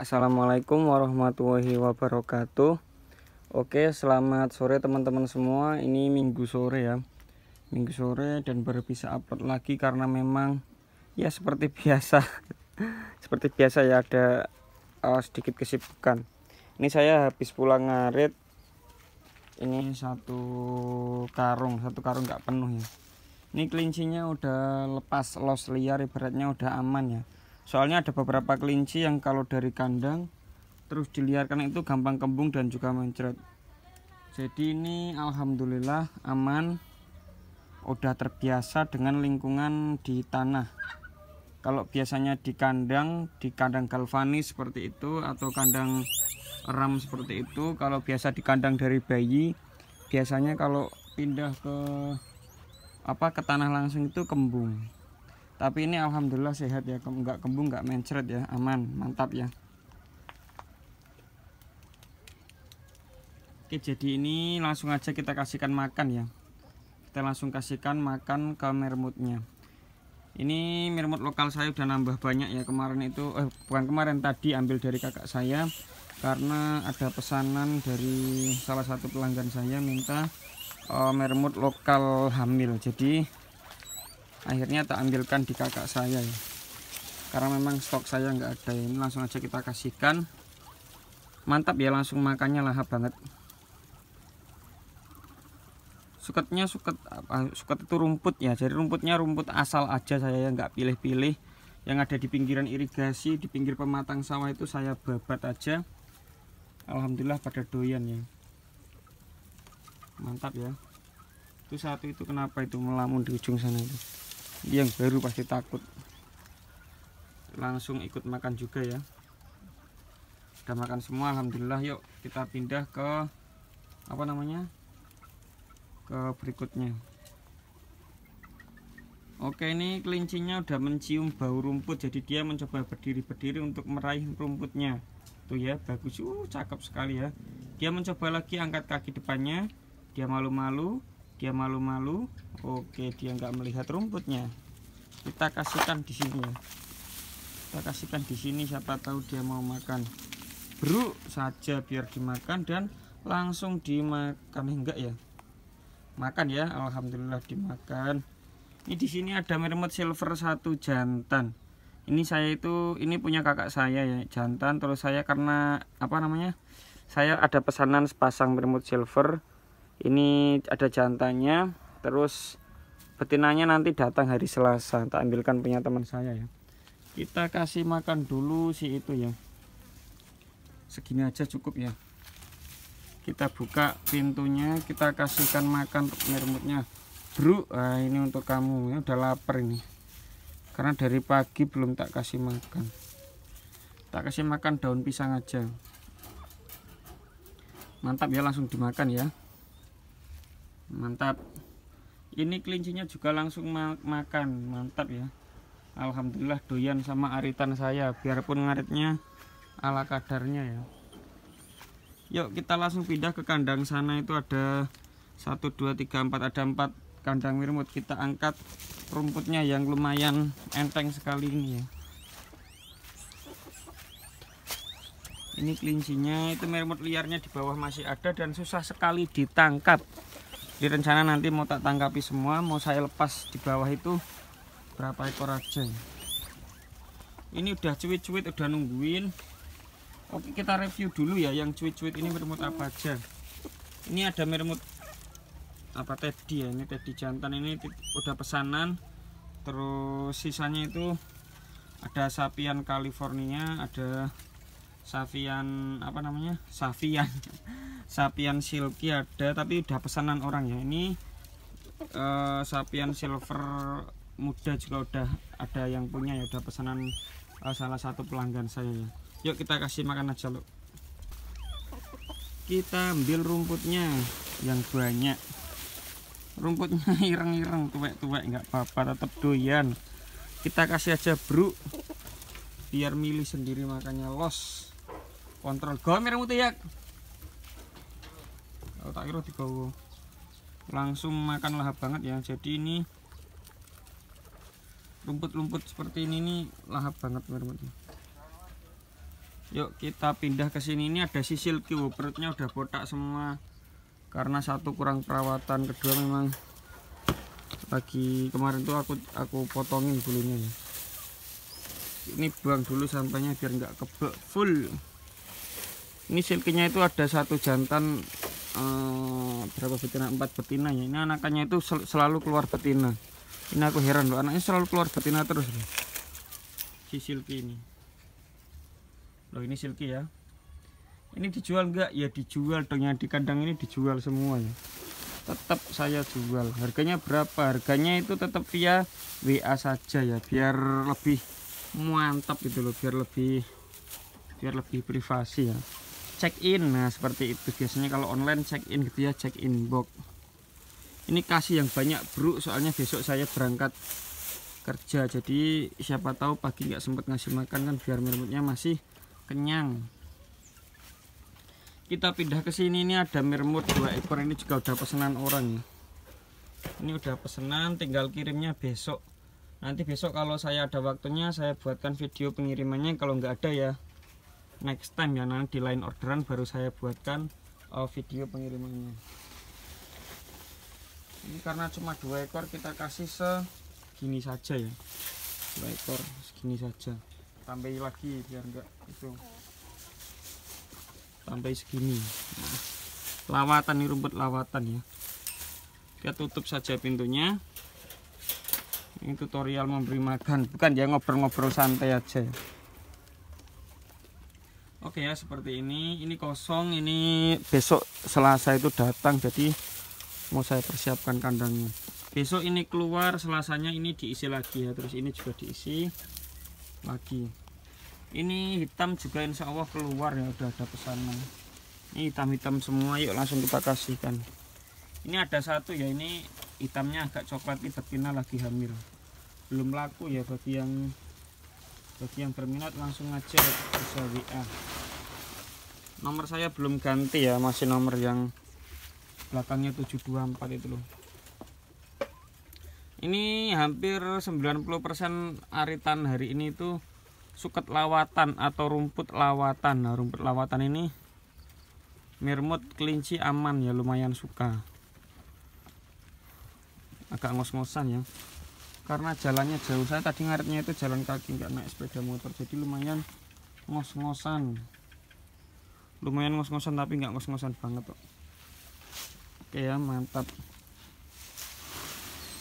Assalamualaikum warahmatullahi wabarakatuh Oke selamat sore teman-teman semua Ini minggu sore ya Minggu sore dan baru bisa upload lagi Karena memang ya seperti biasa Seperti biasa ya ada uh, sedikit kesibukan Ini saya habis pulang ngarit Ini satu karung Satu karung nggak penuh ya Ini kelincinya udah lepas los liar Ibaratnya udah aman ya soalnya ada beberapa kelinci yang kalau dari kandang terus diliarkan itu gampang kembung dan juga mencret jadi ini alhamdulillah aman udah terbiasa dengan lingkungan di tanah kalau biasanya di kandang di kandang galvanis seperti itu atau kandang ram seperti itu kalau biasa di kandang dari bayi biasanya kalau pindah ke apa ke tanah langsung itu kembung tapi ini alhamdulillah sehat ya nggak kembung nggak mencret ya aman mantap ya oke jadi ini langsung aja kita kasihkan makan ya kita langsung kasihkan makan ke mermutnya ini mermut lokal saya udah nambah banyak ya kemarin itu eh bukan kemarin tadi ambil dari kakak saya karena ada pesanan dari salah satu pelanggan saya minta uh, mermut lokal hamil jadi akhirnya tak ambilkan di kakak saya ya karena memang stok saya nggak ada ini langsung aja kita kasihkan mantap ya langsung makannya lahap banget suketnya suket apa suket itu rumput ya jadi rumputnya rumput asal aja saya yang nggak pilih-pilih yang ada di pinggiran irigasi di pinggir pematang sawah itu saya babat aja Alhamdulillah pada doyan ya mantap ya itu satu itu kenapa itu melamun di ujung sana itu yang baru pasti takut langsung ikut makan juga ya udah makan semua Alhamdulillah yuk kita pindah ke apa namanya ke berikutnya Oke ini kelincinya udah mencium bau rumput jadi dia mencoba berdiri-berdiri untuk meraih rumputnya tuh ya bagus uh cakep sekali ya dia mencoba lagi angkat kaki depannya dia malu-malu dia malu-malu oke dia nggak melihat rumputnya kita kasihkan di sini kita kasihkan di sini siapa tahu dia mau makan beruk saja biar dimakan dan langsung dimakan eh, enggak ya makan ya Alhamdulillah dimakan ini di sini ada mermaid silver satu jantan ini saya itu ini punya kakak saya ya jantan terus saya karena apa namanya saya ada pesanan sepasang mermaid silver ini ada jantannya terus betinanya nanti datang hari Selasa tak ambilkan punya teman saya ya kita kasih makan dulu si itu ya segini aja cukup ya kita buka pintunya kita kasihkan makan mermutnya bro nah, ini untuk kamu ya udah lapar ini karena dari pagi belum tak kasih makan tak kasih makan daun pisang aja mantap ya langsung dimakan ya mantap ini kelincinya juga langsung ma makan mantap ya Alhamdulillah doyan sama aritan saya biarpun ngaritnya ala kadarnya ya yuk kita langsung pindah ke kandang sana itu ada 1 2 3 4 ada 4 kandang mirmut kita angkat rumputnya yang lumayan enteng sekali ini ya ini kelincinya itu mirmut liarnya di bawah masih ada dan susah sekali ditangkap di rencana nanti mau tak tangkapi semua, mau saya lepas di bawah itu berapa ekor aja. Ya? Ini udah cuit-cuit, udah nungguin. Oke kita review dulu ya yang cuit-cuit ini mermut apa aja. Ini ada mermut apa tadi ya ini tadi jantan ini udah pesanan terus sisanya itu ada sapian California ada Safian apa namanya Safian Sapian Silky ada tapi udah pesanan orang ya ini uh, Sapian Silver muda juga udah ada yang punya ya udah pesanan uh, salah satu pelanggan saya ya yuk kita kasih makan aja lo kita ambil rumputnya yang banyak rumputnya ireng-ireng tuwek-tuwek nggak apa-apa tetap doyan kita kasih aja bro biar milih sendiri makannya los kontrol gomir muti ya oh, tak kira digawa langsung makan lahap banget ya jadi ini rumput-rumput seperti ini nih lahap banget berarti yuk kita pindah ke sini ini ada sisil kiwo perutnya udah botak semua karena satu kurang perawatan kedua memang lagi kemarin tuh aku aku potongin bulunya ini buang dulu sampahnya biar nggak kebek full ini silkinya itu ada satu jantan eh, berapa betina empat betina ya ini anakannya itu sel selalu keluar betina ini aku heran loh anaknya selalu keluar betina terus loh. si silki ini loh ini silki ya ini dijual enggak ya dijual dong yang di kandang ini dijual semua ya tetap saya jual harganya berapa harganya itu tetap via WA saja ya biar lebih mantap gitu loh biar lebih biar lebih privasi ya check in nah seperti itu biasanya kalau online check in gitu ya check in box ini kasih yang banyak bro soalnya besok saya berangkat kerja jadi siapa tahu pagi nggak sempat ngasih makan kan biar mirmutnya masih kenyang kita pindah ke sini ini ada mirmut dua ekor ini juga udah pesenan orang ini udah pesenan, tinggal kirimnya besok nanti besok kalau saya ada waktunya saya buatkan video pengirimannya kalau nggak ada ya next time ya nanti di lain orderan baru saya buatkan uh, video pengirimannya ini karena cuma dua ekor kita kasih segini saja ya dua ekor segini saja Tambahi lagi biar enggak itu Tambahi segini nah, lawatan ini rumput lawatan ya kita tutup saja pintunya ini tutorial memberi makan bukan ya ngobrol-ngobrol santai aja ya. Oke ya seperti ini ini kosong ini besok Selasa itu datang jadi mau saya persiapkan kandangnya besok ini keluar Selasanya ini diisi lagi ya terus ini juga diisi lagi ini hitam juga insya Allah keluar ya udah ada pesanan ini hitam-hitam semua yuk langsung kita kasihkan ini ada satu ya ini hitamnya agak coklat ini betina lagi hamil belum laku ya bagi yang bagi yang berminat langsung aja bisa WA nomor saya belum ganti ya masih nomor yang belakangnya 724 itu loh ini hampir 90% aritan hari ini itu suket lawatan atau rumput lawatan nah rumput lawatan ini mirmut kelinci aman ya lumayan suka agak ngos-ngosan ya karena jalannya jauh saya tadi ngaretnya itu jalan kaki nggak naik sepeda motor jadi lumayan ngos-ngosan lumayan ngos-ngosan tapi nggak ngos-ngosan banget kok oke ya mantap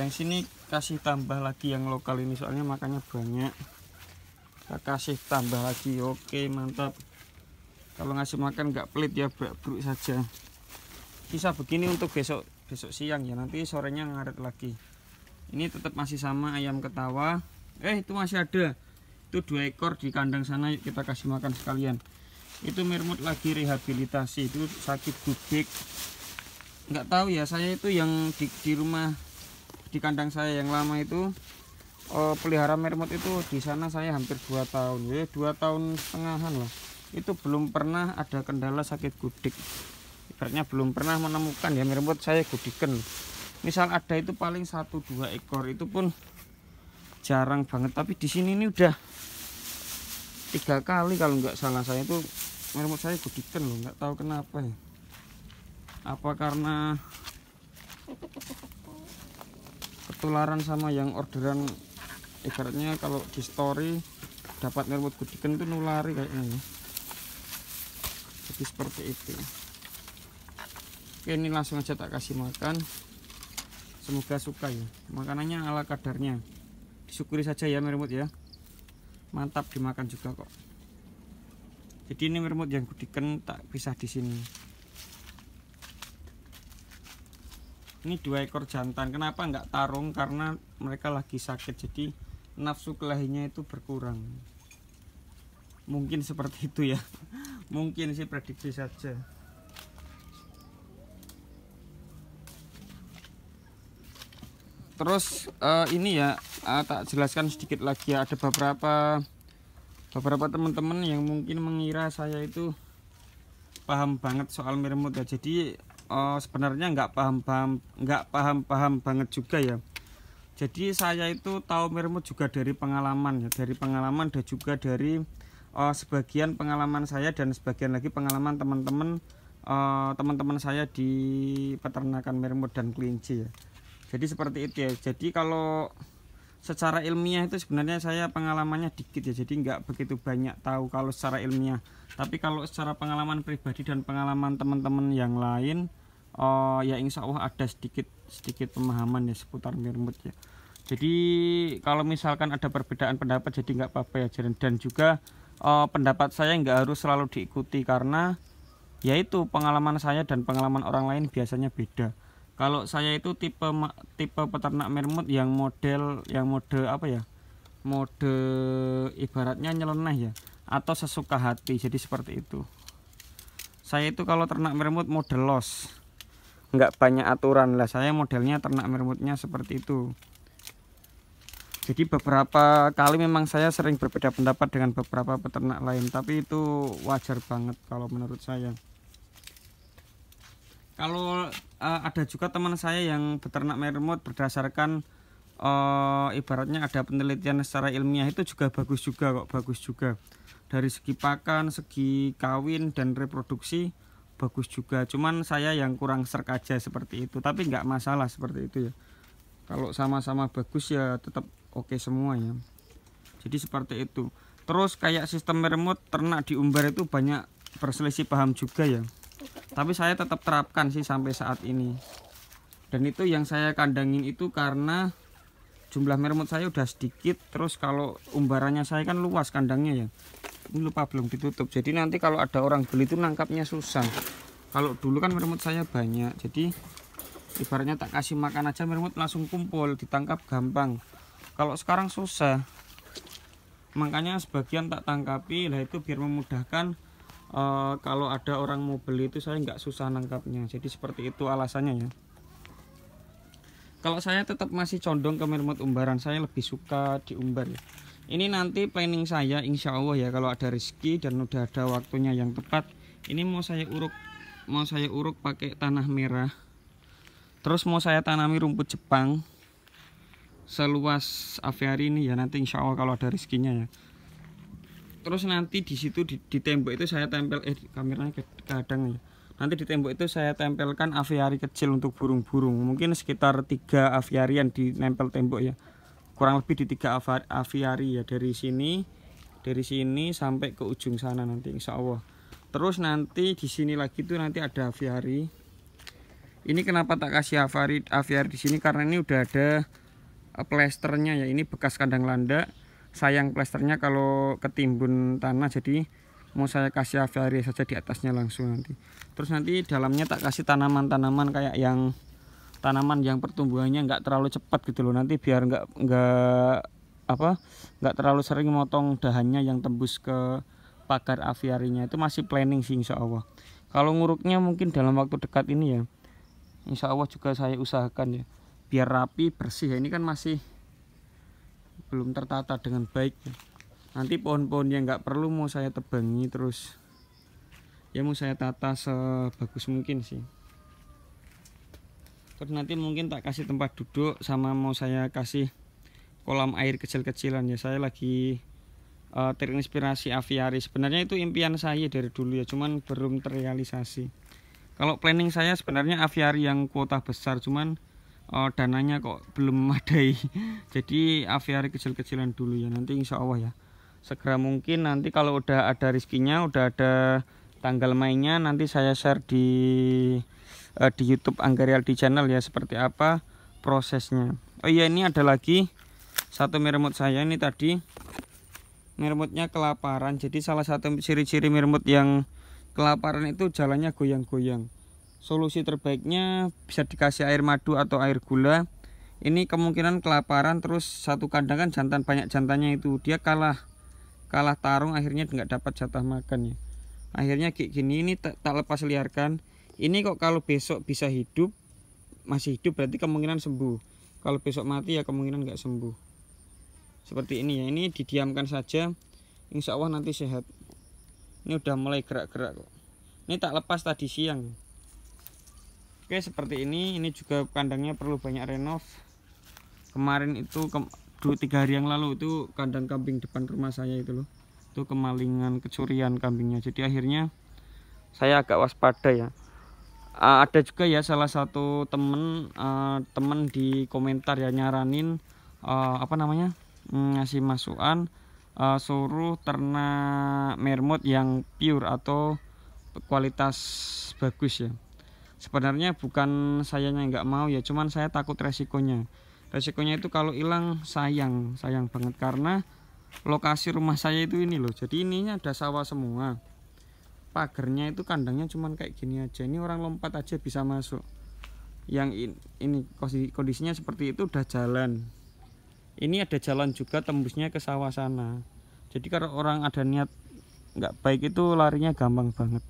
yang sini kasih tambah lagi yang lokal ini soalnya makannya banyak kita kasih tambah lagi oke mantap kalau ngasih makan nggak pelit ya brak saja Bisa begini untuk besok besok siang ya nanti sorenya ngaret lagi ini tetap masih sama ayam ketawa eh itu masih ada itu dua ekor di kandang sana yuk kita kasih makan sekalian itu Mirmut lagi rehabilitasi itu sakit gudik nggak tahu ya saya itu yang di, di rumah di kandang saya yang lama itu oh, pelihara Mirmut itu di sana saya hampir dua tahun ya dua tahun setengahan lah itu belum pernah ada kendala sakit gudik ibaratnya belum pernah menemukan ya Mirmut saya gudikan misal ada itu paling satu dua ekor itu pun jarang banget tapi di sini ini udah tiga kali kalau nggak salah saya itu remote saya gudikan loh nggak tahu kenapa ya apa karena ketularan sama yang orderan ibaratnya kalau di story dapat remote gudikan itu nulari kayaknya ya. jadi seperti itu Oke, ini langsung aja tak kasih makan semoga suka ya makanannya ala kadarnya disyukuri saja ya meremut ya mantap dimakan juga kok jadi ini remote yang kudikan tak pisah di sini ini dua ekor jantan kenapa nggak tarung karena mereka lagi sakit jadi nafsu kelahinya itu berkurang mungkin seperti itu ya mungkin sih prediksi saja terus uh, ini ya uh, tak jelaskan sedikit lagi ya. ada beberapa beberapa teman-teman yang mungkin mengira saya itu paham banget soal meremut ya jadi uh, sebenarnya nggak paham paham nggak paham paham banget juga ya jadi saya itu tahu meremut juga dari pengalaman ya dari pengalaman dan juga dari uh, sebagian pengalaman saya dan sebagian lagi pengalaman teman-teman eh, teman-teman uh, saya di peternakan meremut dan kelinci ya jadi seperti itu ya jadi kalau secara ilmiah itu sebenarnya saya pengalamannya dikit ya jadi nggak begitu banyak tahu kalau secara ilmiah tapi kalau secara pengalaman pribadi dan pengalaman teman-teman yang lain uh, ya insya Allah ada sedikit sedikit pemahaman ya seputar mirmut ya jadi kalau misalkan ada perbedaan pendapat jadi nggak apa-apa ya dan juga uh, pendapat saya nggak harus selalu diikuti karena yaitu pengalaman saya dan pengalaman orang lain biasanya beda kalau saya itu tipe tipe peternak mermut yang model yang mode apa ya mode ibaratnya nyeleneh ya atau sesuka hati jadi seperti itu saya itu kalau ternak mermut model los nggak banyak aturan lah saya modelnya ternak mermutnya seperti itu jadi beberapa kali memang saya sering berbeda pendapat dengan beberapa peternak lain tapi itu wajar banget kalau menurut saya kalau uh, ada juga teman saya yang beternak mermut berdasarkan uh, ibaratnya ada penelitian secara ilmiah itu juga bagus juga kok bagus juga dari segi pakan segi kawin dan reproduksi bagus juga cuman saya yang kurang serk aja seperti itu tapi nggak masalah seperti itu ya kalau sama-sama bagus ya tetap oke okay semua ya jadi seperti itu terus kayak sistem mermut ternak di umbar itu banyak perselisih paham juga ya tapi saya tetap terapkan sih sampai saat ini dan itu yang saya kandangin itu karena jumlah mermut saya udah sedikit terus kalau umbarannya saya kan luas kandangnya ya ini lupa belum ditutup jadi nanti kalau ada orang beli itu nangkapnya susah kalau dulu kan mermut saya banyak jadi ibaratnya tak kasih makan aja mermut langsung kumpul ditangkap gampang kalau sekarang susah makanya sebagian tak tangkapi lah itu biar memudahkan uh, kalau ada orang mau beli itu saya nggak susah nangkapnya jadi seperti itu alasannya ya kalau saya tetap masih condong ke mermut umbaran saya lebih suka diumbar ya ini nanti planning saya insya Allah ya kalau ada rezeki dan udah ada waktunya yang tepat ini mau saya uruk mau saya uruk pakai tanah merah terus mau saya tanami rumput Jepang seluas aviari ini ya nanti insya Allah kalau ada rezekinya ya terus nanti di situ di, di tembok itu saya tempel eh kameranya kadang ya nanti di tembok itu saya tempelkan aviari kecil untuk burung-burung mungkin sekitar tiga aviari yang ditempel tembok ya kurang lebih di tiga aviari ya dari sini dari sini sampai ke ujung sana nanti insya Allah terus nanti di sini lagi tuh nanti ada aviari ini kenapa tak kasih aviari aviari di sini karena ini udah ada eh, plesternya ya ini bekas kandang landak sayang plesternya kalau ketimbun tanah jadi mau saya kasih aviary saja di atasnya langsung nanti terus nanti dalamnya tak kasih tanaman-tanaman kayak yang tanaman yang pertumbuhannya nggak terlalu cepat gitu loh nanti biar nggak nggak apa nggak terlalu sering motong dahannya yang tembus ke pagar aviarinya itu masih planning sih insya Allah kalau nguruknya mungkin dalam waktu dekat ini ya insya Allah juga saya usahakan ya biar rapi bersih ini kan masih belum tertata dengan baik nanti pohon-pohon yang nggak perlu mau saya tebangi terus ya mau saya tata sebagus mungkin sih terus nanti mungkin tak kasih tempat duduk sama mau saya kasih kolam air kecil-kecilan ya saya lagi uh, terinspirasi aviari sebenarnya itu impian saya dari dulu ya cuman belum terrealisasi kalau planning saya sebenarnya aviari yang kuota besar cuman uh, dananya kok belum memadai jadi aviari kecil-kecilan dulu ya nanti insya Allah ya segera mungkin nanti kalau udah ada rizkinya udah ada tanggal mainnya nanti saya share di uh, di YouTube Anggarial di channel ya seperti apa prosesnya oh iya ini ada lagi satu meremut saya ini tadi meremutnya kelaparan jadi salah satu ciri-ciri meremut yang kelaparan itu jalannya goyang-goyang solusi terbaiknya bisa dikasih air madu atau air gula ini kemungkinan kelaparan terus satu kandang kan jantan banyak jantannya itu dia kalah kalah tarung akhirnya nggak dapat jatah makan ya akhirnya kayak gini ini tak, tak lepas liarkan ini kok kalau besok bisa hidup masih hidup berarti kemungkinan sembuh kalau besok mati ya kemungkinan nggak sembuh seperti ini ya ini didiamkan saja insya Allah nanti sehat ini udah mulai gerak-gerak kok ini tak lepas tadi siang Oke seperti ini ini juga kandangnya perlu banyak renov kemarin itu ke, dua tiga hari yang lalu itu kandang kambing depan rumah saya itu loh itu kemalingan kecurian kambingnya jadi akhirnya saya agak waspada ya uh, ada juga ya salah satu temen uh, temen di komentar ya nyaranin uh, apa namanya mm, ngasih masukan uh, suruh ternak mermut yang pure atau kualitas bagus ya sebenarnya bukan sayanya nggak mau ya cuman saya takut resikonya resikonya itu kalau hilang sayang sayang banget karena lokasi rumah saya itu ini loh jadi ininya ada sawah semua pagernya itu kandangnya cuman kayak gini aja ini orang lompat aja bisa masuk yang ini kondisinya seperti itu udah jalan ini ada jalan juga tembusnya ke sawah sana jadi kalau orang ada niat nggak baik itu larinya gampang banget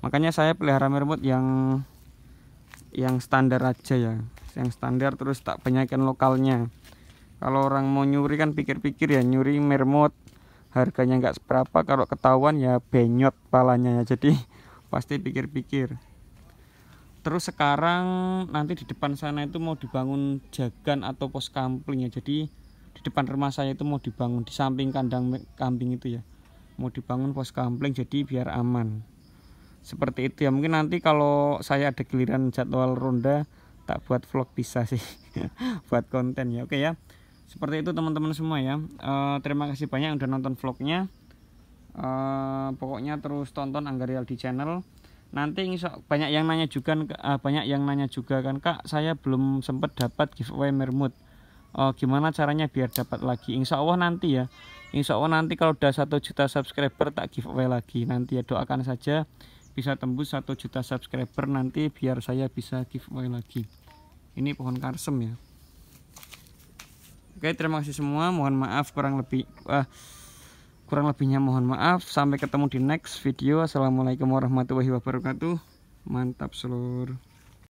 makanya saya pelihara mermut yang yang standar aja ya yang standar terus tak penyakit lokalnya kalau orang mau nyuri kan pikir-pikir ya nyuri mermut harganya nggak seberapa kalau ketahuan ya benyot palanya ya jadi pasti pikir-pikir terus sekarang nanti di depan sana itu mau dibangun jagan atau pos kampling ya jadi di depan rumah saya itu mau dibangun di samping kandang kambing itu ya mau dibangun pos kampling jadi biar aman seperti itu ya mungkin nanti kalau saya ada giliran jadwal ronda tak buat vlog bisa sih buat konten ya oke ya seperti itu teman-teman semua ya uh, terima kasih banyak udah nonton vlognya uh, pokoknya terus tonton Anggarial di channel nanti banyak yang nanya juga eh, banyak yang nanya juga kan kak saya belum sempat dapat giveaway mermut uh, gimana caranya biar dapat lagi insya Allah nanti ya insya Allah nanti kalau udah satu juta subscriber tak giveaway lagi nanti ya doakan saja bisa tembus 1 juta subscriber nanti biar saya bisa giveaway lagi ini pohon karsem ya oke terima kasih semua mohon maaf kurang lebih uh, kurang lebihnya mohon maaf sampai ketemu di next video assalamualaikum warahmatullahi wabarakatuh mantap seluruh